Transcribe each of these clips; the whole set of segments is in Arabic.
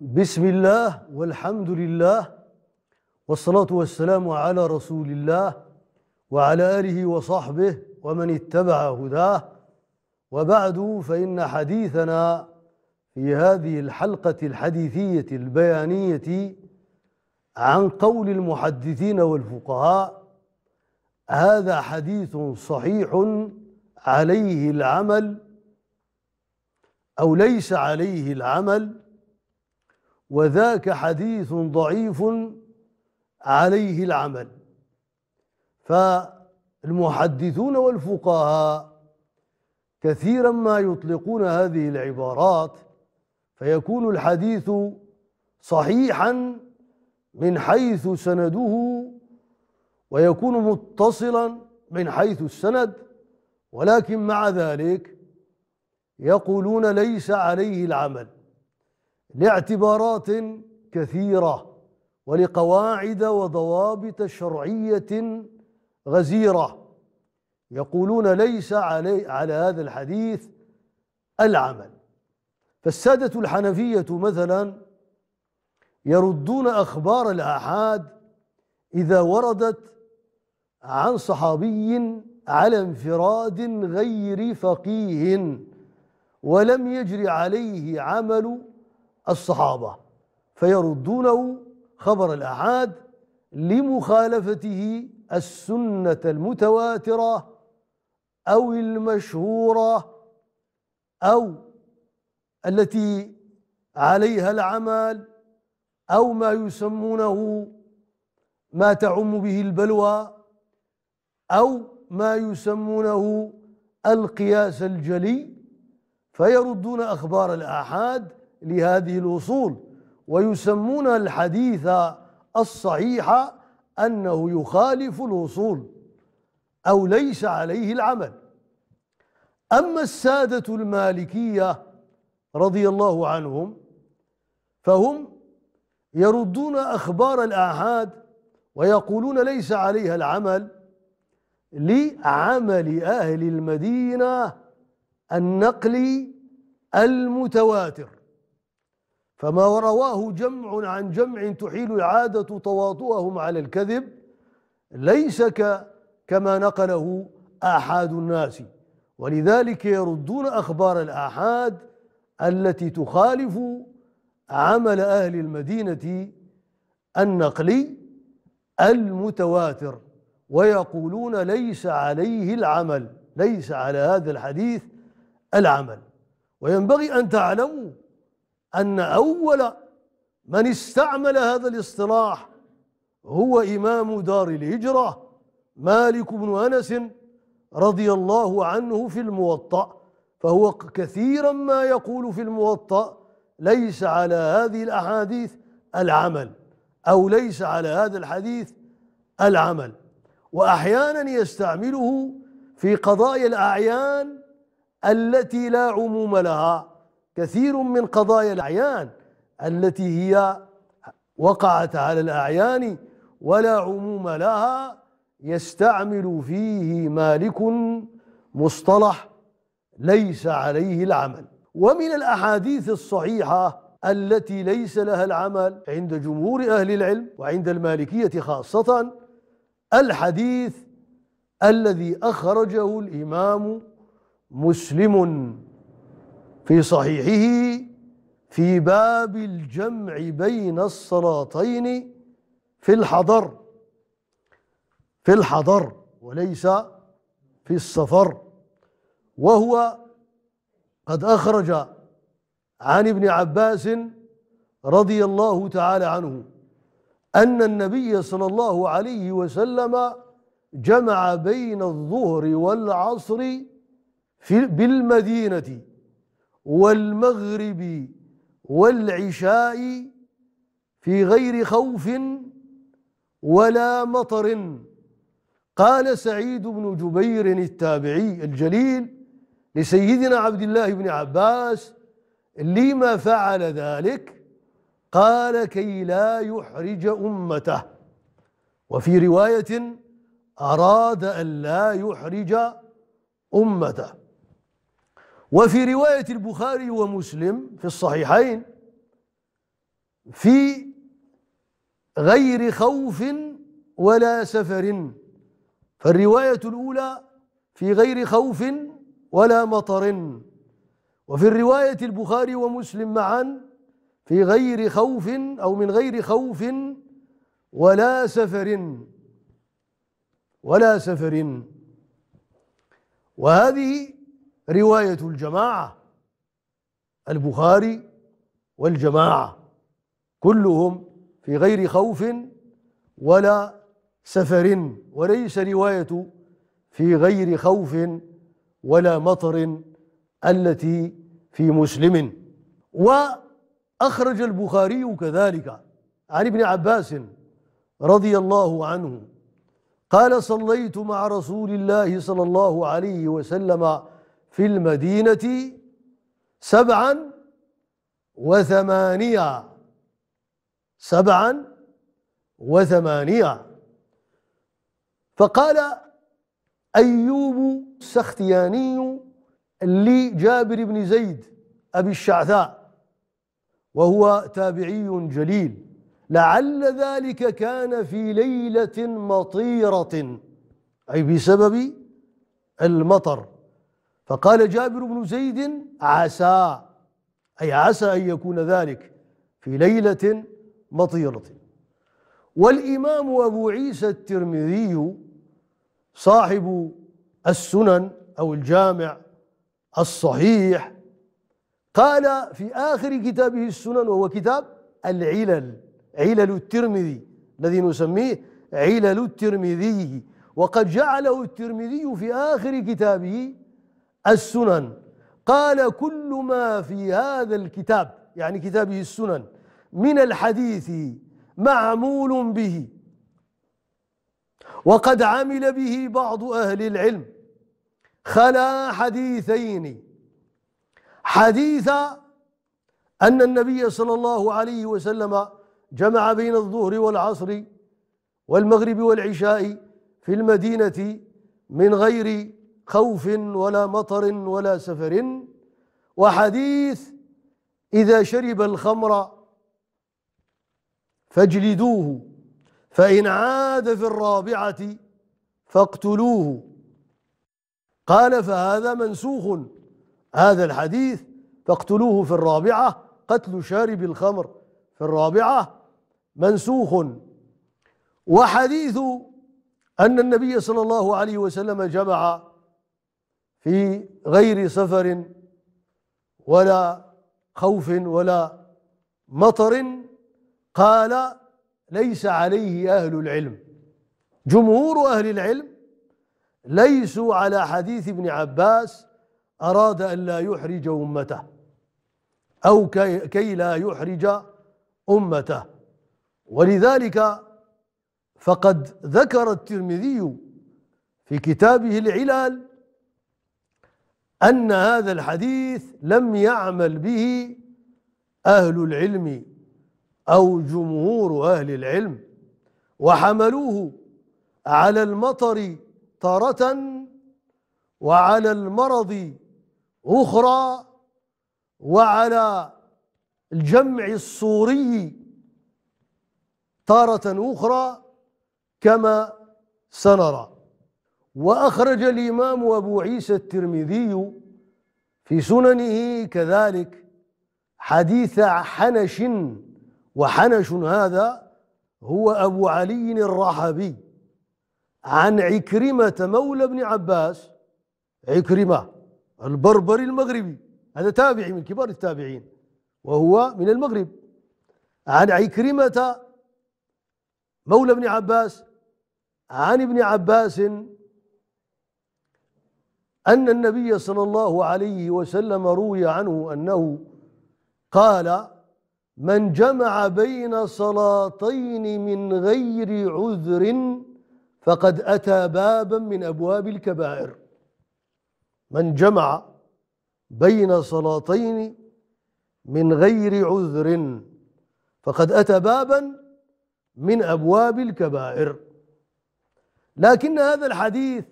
بسم الله والحمد لله والصلاة والسلام على رسول الله وعلى آله وصحبه ومن اتبع هداه وبعد فإن حديثنا في هذه الحلقة الحديثية البيانية عن قول المحدثين والفقهاء هذا حديث صحيح عليه العمل أو ليس عليه العمل وذاك حديث ضعيف عليه العمل فالمحدثون والفقهاء كثيرا ما يطلقون هذه العبارات فيكون الحديث صحيحا من حيث سنده ويكون متصلا من حيث السند ولكن مع ذلك يقولون ليس عليه العمل لاعتبارات كثيرة ولقواعد وضوابط شرعية غزيرة يقولون ليس علي على هذا الحديث العمل فالسادة الحنفية مثلا يردون أخبار الآحاد إذا وردت عن صحابي على انفراد غير فقيه ولم يجري عليه عمل الصحابة فيردونه خبر الآحاد لمخالفته السنة المتواترة أو المشهورة أو التي عليها العمل أو ما يسمونه ما تعم به البلوى أو ما يسمونه القياس الجلي فيردون أخبار الآحاد لهذه الوصول ويسمون الحديث الصحيح أنه يخالف الوصول أو ليس عليه العمل أما السادة المالكية رضي الله عنهم فهم يردون أخبار الآحاد ويقولون ليس عليها العمل لعمل أهل المدينة النقلي المتواتر فما رواه جمع عن جمع تحيل العادة تواطؤهم على الكذب ليس كما نقله آحاد الناس ولذلك يردون أخبار الآحاد التي تخالف عمل أهل المدينة النقلي المتواتر ويقولون ليس عليه العمل ليس على هذا الحديث العمل وينبغي أن تعلموا أن أول من استعمل هذا الاصطلاح هو إمام دار الهجرة مالك بن أنس رضي الله عنه في الموطأ فهو كثيرا ما يقول في الموطأ ليس على هذه الأحاديث العمل أو ليس على هذا الحديث العمل وأحيانا يستعمله في قضايا الأعيان التي لا عموم لها كثير من قضايا الأعيان التي هي وقعت على الأعيان ولا عموم لها يستعمل فيه مالك مصطلح ليس عليه العمل ومن الأحاديث الصحيحة التي ليس لها العمل عند جمهور أهل العلم وعند المالكية خاصة الحديث الذي أخرجه الإمام مسلم في صحيحه في باب الجمع بين الصلاتين في الحضر في الحضر وليس في السفر وهو قد أخرج عن ابن عباس رضي الله تعالى عنه أن النبي صلى الله عليه وسلم جمع بين الظهر والعصر في بالمدينة والمغرب والعشاء في غير خوف ولا مطر قال سعيد بن جبير التابعي الجليل لسيدنا عبد الله بن عباس لما فعل ذلك قال كي لا يحرج امته وفي روايه اراد ان لا يحرج امته وفي رواية البخاري ومسلم في الصحيحين في غير خوف ولا سفر فالرواية الأولى في غير خوف ولا مطر وفي الرواية البخاري ومسلم معا في غير خوف أو من غير خوف ولا سفر ولا سفر وهذه رواية الجماعة البخاري والجماعة كلهم في غير خوف ولا سفر وليس رواية في غير خوف ولا مطر التي في مسلم وأخرج البخاري كذلك عن ابن عباس رضي الله عنه قال صليت مع رسول الله صلى الله عليه وسلم في المدينة سبعا وثمانية سبعا وثمانية فقال أيوب السختياني لجابر بن زيد أبي الشعثاء وهو تابعي جليل لعل ذلك كان في ليلة مطيرة أي بسبب المطر فقال جابر بن زيد عسى أي عسى أن يكون ذلك في ليلة مطيرة والإمام أبو عيسى الترمذي صاحب السنن أو الجامع الصحيح قال في آخر كتابه السنن وهو كتاب العلل علل الترمذي الذي نسميه علل الترمذي وقد جعله الترمذي في آخر كتابه السنن قال كل ما في هذا الكتاب يعني كتابه السنن من الحديث معمول به وقد عمل به بعض أهل العلم خلا حديثين حديث أن النبي صلى الله عليه وسلم جمع بين الظهر والعصر والمغرب والعشاء في المدينة من غير خوف ولا مطر ولا سفر وحديث إذا شرب الخمر فاجلدوه فإن عاد في الرابعة فاقتلوه قال فهذا منسوخ هذا الحديث فاقتلوه في الرابعة قتل شارب الخمر في الرابعة منسوخ وحديث أن النبي صلى الله عليه وسلم جمع في غير سفر ولا خوف ولا مطر قال ليس عليه أهل العلم جمهور أهل العلم ليسوا على حديث ابن عباس أراد أن لا يحرج أمته أو كي لا يحرج أمته ولذلك فقد ذكر الترمذي في كتابه العلال أن هذا الحديث لم يعمل به أهل العلم أو جمهور أهل العلم وحملوه على المطر تارة وعلى المرض أخرى وعلى الجمع الصوري تارة أخرى كما سنرى وأخرج الإمام أبو عيسى الترمذي في سننه كذلك حديث حنش وحنش هذا هو أبو علي الرحبي عن عكرمة مولى ابن عباس عكرمة البربري المغربي هذا تابعي من كبار التابعين وهو من المغرب عن عكرمة مولى ابن عباس عن ابن عباس أن النبي صلى الله عليه وسلم روي عنه أنه قال من جمع بين صلاتين من غير عذر فقد أتى بابا من أبواب الكبائر من جمع بين صلاتين من غير عذر فقد أتى بابا من أبواب الكبائر لكن هذا الحديث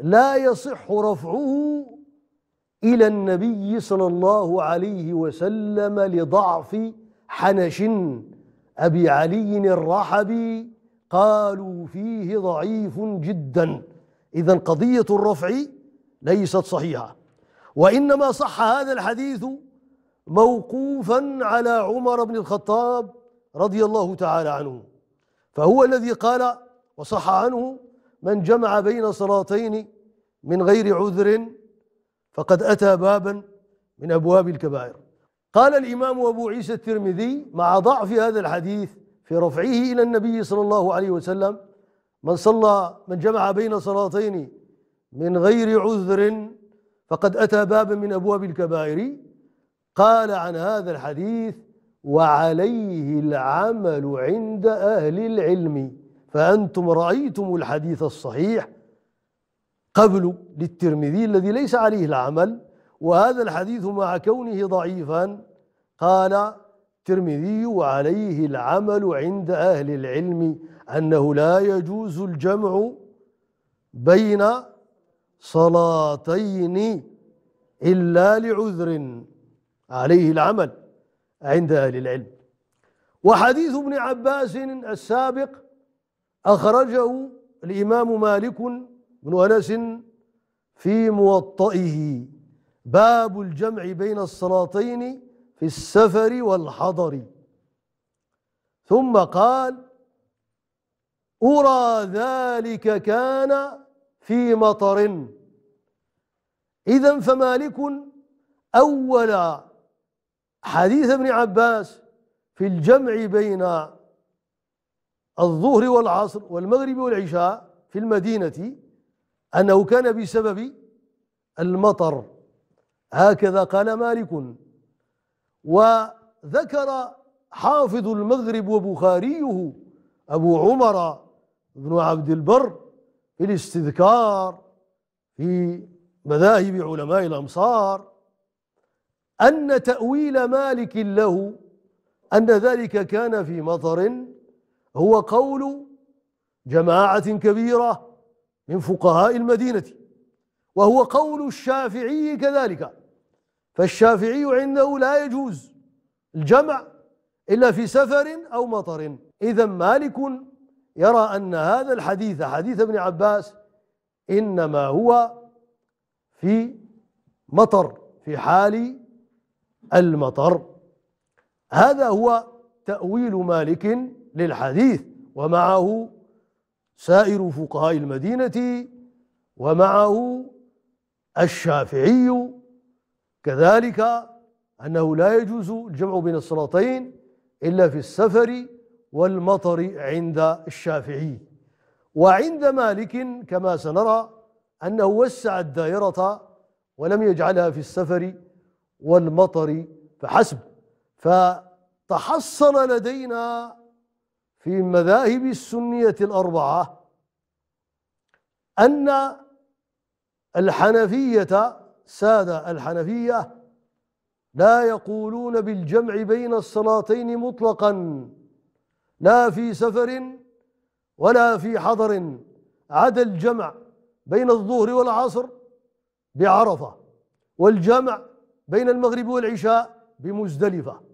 لا يصح رفعه إلى النبي صلى الله عليه وسلم لضعف حنش أبي علي الرحبي قالوا فيه ضعيف جدا إذا قضية الرفع ليست صحيحة وإنما صح هذا الحديث موقوفا على عمر بن الخطاب رضي الله تعالى عنه فهو الذي قال وصح عنه من جمع بين صلاتين من غير عذر فقد أتى بابا من أبواب الكبائر قال الإمام أبو عيسى الترمذي مع ضعف هذا الحديث في رفعه إلى النبي صلى الله عليه وسلم من صلى من جمع بين صلاتين من غير عذر فقد أتى بابا من أبواب الكبائر قال عن هذا الحديث وعليه العمل عند أهل العلم فأنتم رأيتم الحديث الصحيح قبل للترمذي الذي ليس عليه العمل وهذا الحديث مع كونه ضعيفا قال الترمذي وعليه العمل عند أهل العلم أنه لا يجوز الجمع بين صلاتين إلا لعذر عليه العمل عند أهل العلم وحديث ابن عباس السابق أخرجه الإمام مالك بن أنس في موطئه باب الجمع بين الصلاتين في السفر والحضر ثم قال أرى ذلك كان في مطر إذا فمالك أول حديث ابن عباس في الجمع بين الظهر والعصر والمغرب والعشاء في المدينة أنه كان بسبب المطر هكذا قال مالك وذكر حافظ المغرب وبخاريه أبو عمر بن عبد البر في الاستذكار في مذاهب علماء الأمصار أن تأويل مالك له أن ذلك كان في مطر هو قول جماعة كبيرة من فقهاء المدينة وهو قول الشافعي كذلك فالشافعي عنده لا يجوز الجمع إلا في سفر أو مطر إذا مالك يرى أن هذا الحديث حديث ابن عباس إنما هو في مطر في حال المطر هذا هو تأويل مالك للحديث ومعه سائر فقهاء المدينة ومعه الشافعي كذلك أنه لا يجوز الجمع بين الصلاتين إلا في السفر والمطر عند الشافعي وعند مالك كما سنرى أنه وسع الدائرة ولم يجعلها في السفر والمطر فحسب فتحصل لدينا في المذاهب السنية الأربعة أن الحنفية سادة الحنفية لا يقولون بالجمع بين الصلاتين مطلقا لا في سفر ولا في حضر عدا الجمع بين الظهر والعصر بعرفة والجمع بين المغرب والعشاء بمزدلفة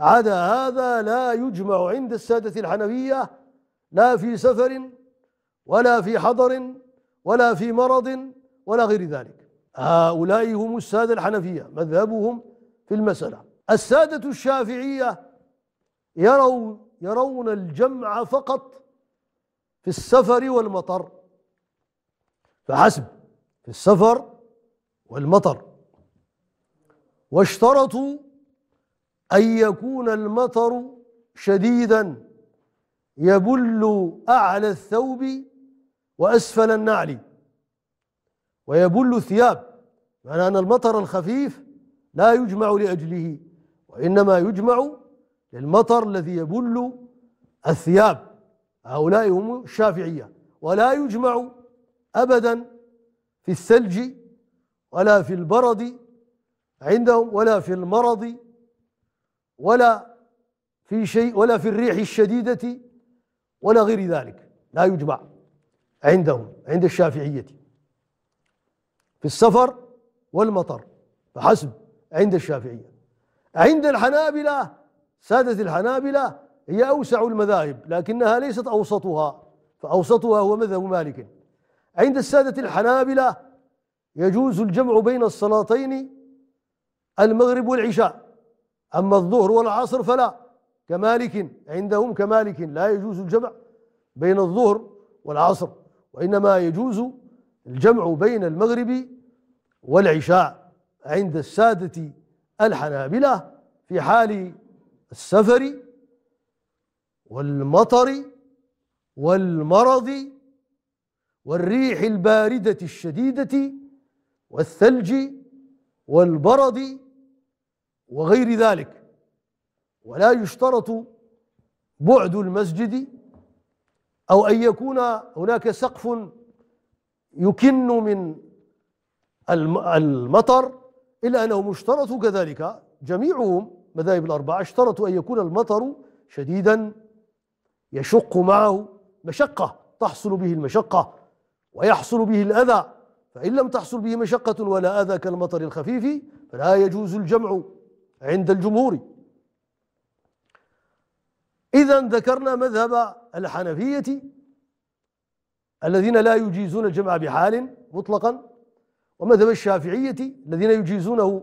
عدا هذا لا يجمع عند السادة الحنفية لا في سفر ولا في حضر ولا في مرض ولا غير ذلك هؤلاء هم السادة الحنفية مذهبهم في المسألة السادة الشافعية يرون يرون الجمع فقط في السفر والمطر فحسب في السفر والمطر واشترطوا أن يكون المطر شديدا يبل أعلى الثوب وأسفل النعل ويبل الثياب معنى أن المطر الخفيف لا يجمع لأجله وإنما يجمع للمطر الذي يبل الثياب هؤلاء هم الشافعية ولا يجمع أبدا في الثلج ولا في البرد عندهم ولا في المرض ولا في شيء ولا في الريح الشديدة ولا غير ذلك لا يجمع عندهم عند الشافعية في السفر والمطر فحسب عند الشافعية عند الحنابلة سادة الحنابلة هي أوسع المذاهب لكنها ليست أوسطها فأوسطها هو مذهب مالك عند السادة الحنابلة يجوز الجمع بين الصلاتين المغرب والعشاء أما الظهر والعصر فلا كمالك عندهم كمالك لا يجوز الجمع بين الظهر والعصر وإنما يجوز الجمع بين المغرب والعشاء عند السادة الحنابلة في حال السفر والمطر والمرض والريح الباردة الشديدة والثلج والبرد وغير ذلك ولا يشترط بعد المسجد او ان يكون هناك سقف يكن من المطر الا انه مشترط كذلك جميعهم مذاهب الاربعه اشترطوا ان يكون المطر شديدا يشق معه مشقه تحصل به المشقه ويحصل به الاذى فان لم تحصل به مشقه ولا اذى كالمطر الخفيف فلا يجوز الجمع عند الجمهور إذا ذكرنا مذهب الحنفية الذين لا يجيزون الجمع بحال مطلقا ومذهب الشافعية الذين يجيزونه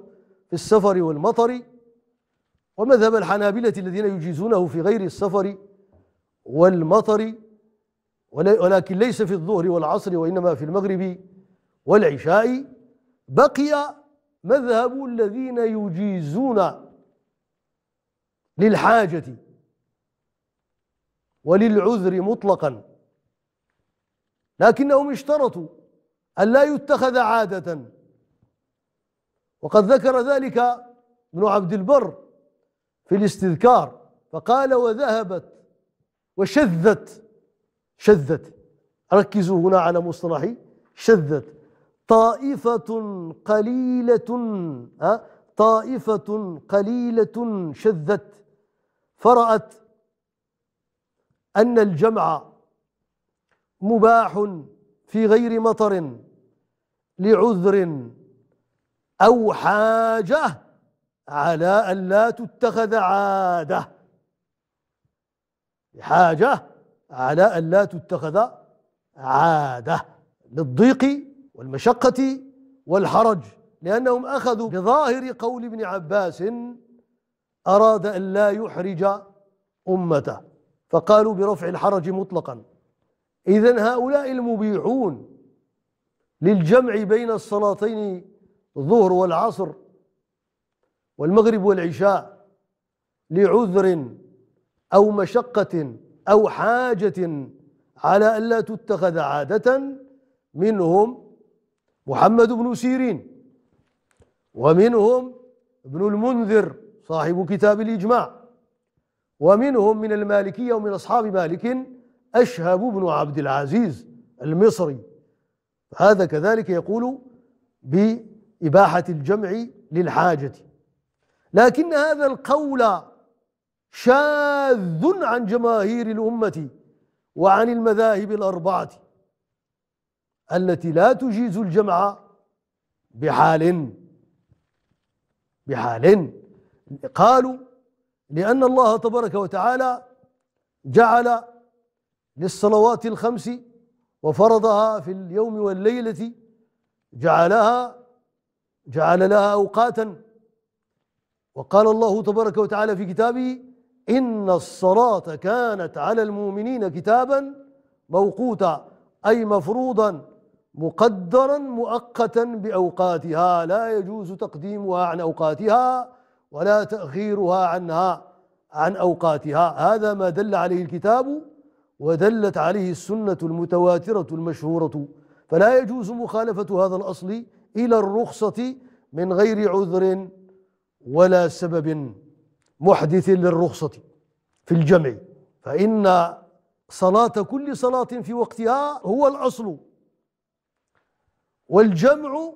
في السفر والمطر ومذهب الحنابلة الذين يجيزونه في غير السفر والمطر ولكن ليس في الظهر والعصر وإنما في المغرب والعشاء بقي مذهب الذين يجيزون للحاجة وللعذر مطلقا لكنهم اشترطوا أن لا يتخذ عادة وقد ذكر ذلك ابن عبد البر في الاستذكار فقال وذهبت وشذت شذت ركزوا هنا على مصطلح شذت طائفة قليلة طائفة قليلة شذت فرأت أن الجمع مباح في غير مطر لعذر أو حاجة على أن لا تتخذ عادة حاجة على أن لا تتخذ عادة للضيق والمشقة والحرج لأنهم أخذوا بظاهر قول ابن عباس أراد أن لا يحرج أمته فقالوا برفع الحرج مطلقا إذا هؤلاء المبيحون للجمع بين الصلاتين الظهر والعصر والمغرب والعشاء لعذر أو مشقة أو حاجة على ألا تتخذ عادة منهم محمد بن سيرين ومنهم ابن المنذر صاحب كتاب الإجماع ومنهم من المالكية ومن أصحاب مالك أشهب بن عبد العزيز المصري هذا كذلك يقول بإباحة الجمع للحاجة لكن هذا القول شاذ عن جماهير الأمة وعن المذاهب الأربعة التي لا تجيز الجمع بحال بحال قالوا لأن الله تبارك وتعالى جعل للصلوات الخمس وفرضها في اليوم والليلة جعلها جعل لها أوقاتا وقال الله تبارك وتعالى في كتابه إن الصلاة كانت على المؤمنين كتابا موقوتا أي مفروضا مقدرا مؤقتا باوقاتها لا يجوز تقديمها عن اوقاتها ولا تاخيرها عنها عن اوقاتها هذا ما دل عليه الكتاب ودلت عليه السنه المتواتره المشهوره فلا يجوز مخالفه هذا الاصل الى الرخصه من غير عذر ولا سبب محدث للرخصه في الجمع فان صلاه كل صلاه في وقتها هو الاصل والجمع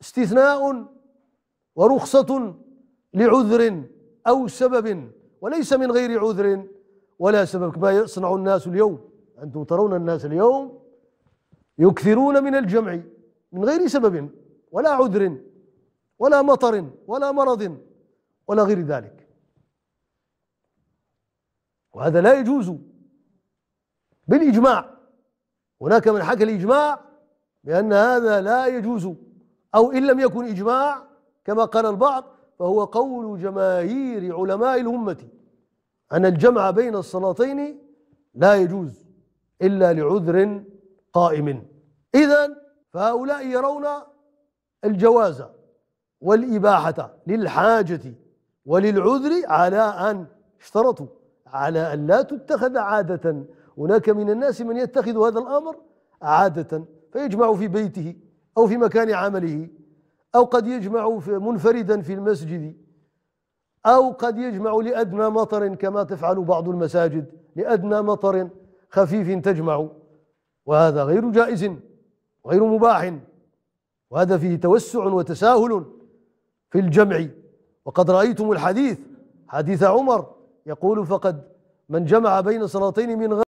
استثناء ورخصة لعذر أو سبب وليس من غير عذر ولا سبب كما يصنع الناس اليوم أنتم ترون الناس اليوم يكثرون من الجمع من غير سبب ولا عذر ولا مطر ولا مرض ولا غير ذلك وهذا لا يجوز بالإجماع هناك من حكى الإجماع بأن هذا لا يجوز أو إن لم يكن إجماع كما قال البعض فهو قول جماهير علماء الأمة أن الجمع بين الصلاتين لا يجوز إلا لعذر قائم إذا فهؤلاء يرون الجواز والإباحة للحاجة وللعذر على أن اشترطوا على أن لا تتخذ عادة هناك من الناس من يتخذ هذا الأمر عادة فيجمع في بيته أو في مكان عمله أو قد يجمع منفردا في المسجد أو قد يجمع لأدنى مطر كما تفعل بعض المساجد لأدنى مطر خفيف تجمع وهذا غير جائز وغير مباح وهذا فيه توسع وتساهل في الجمع وقد رأيتم الحديث حديث عمر يقول فقد من جمع بين صلاتين من غير